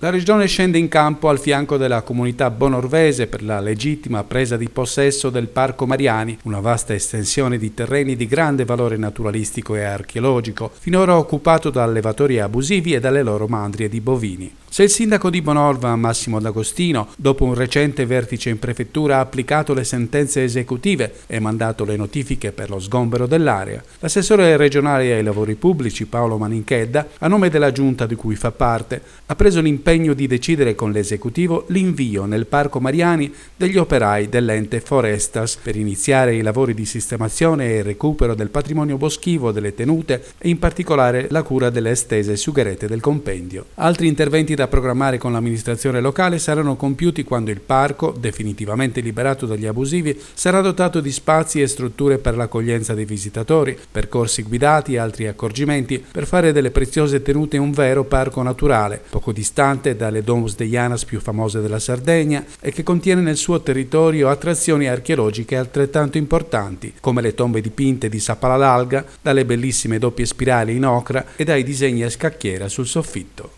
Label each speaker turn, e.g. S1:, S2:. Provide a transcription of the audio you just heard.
S1: La Regione scende in campo al fianco della comunità bonorvese per la legittima presa di possesso del Parco Mariani, una vasta estensione di terreni di grande valore naturalistico e archeologico, finora occupato da allevatori abusivi e dalle loro mandrie di bovini. Se il sindaco di Bonorva, Massimo D'Agostino, dopo un recente vertice in prefettura ha applicato le sentenze esecutive e mandato le notifiche per lo sgombero dell'area, l'assessore regionale ai lavori pubblici, Paolo Maninchedda, a nome della giunta di cui fa parte, ha preso l'impegno l'impegno di decidere con l'esecutivo l'invio nel Parco Mariani degli operai dell'ente Forestas per iniziare i lavori di sistemazione e recupero del patrimonio boschivo delle tenute e in particolare la cura delle estese sugherete del compendio. Altri interventi da programmare con l'amministrazione locale saranno compiuti quando il parco, definitivamente liberato dagli abusivi, sarà dotato di spazi e strutture per l'accoglienza dei visitatori, percorsi guidati e altri accorgimenti per fare delle preziose tenute un vero parco naturale, poco distante importante dalle Domus de Janas più famose della Sardegna e che contiene nel suo territorio attrazioni archeologiche altrettanto importanti, come le tombe dipinte di Sapalalalga, dalle bellissime doppie spirali in ocra e dai disegni a scacchiera sul soffitto.